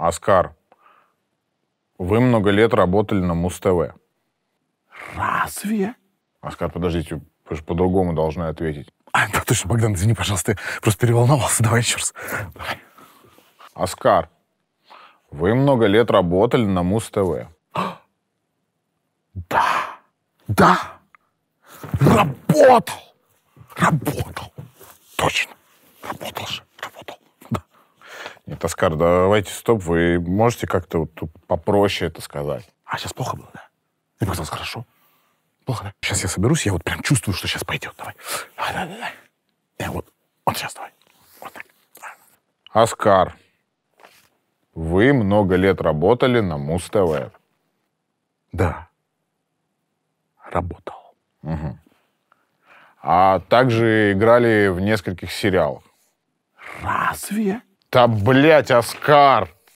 Оскар, вы много лет работали на Муз-ТВ. Разве? Оскар, подождите, вы же по-другому должны ответить. А, да, точно, Богдан, извини, пожалуйста, я просто переволновался. Давай еще раз. Давай. Оскар, вы много лет работали на Муз-ТВ. Да, да, работал, работал, точно, работал же. Нет, Оскар, давайте стоп, вы можете как-то вот попроще это сказать? А сейчас плохо было, да? Мне показалось хорошо. Плохо, да? Сейчас я соберусь, я вот прям чувствую, что сейчас пойдет. Давай. Давай, давай, давай. Я вот, вот сейчас давай. Вот так. Оскар, вы много лет работали на Муз-ТВ. Да. Работал. Угу. А также играли в нескольких сериалах. Разве? Да, блядь, Оскар!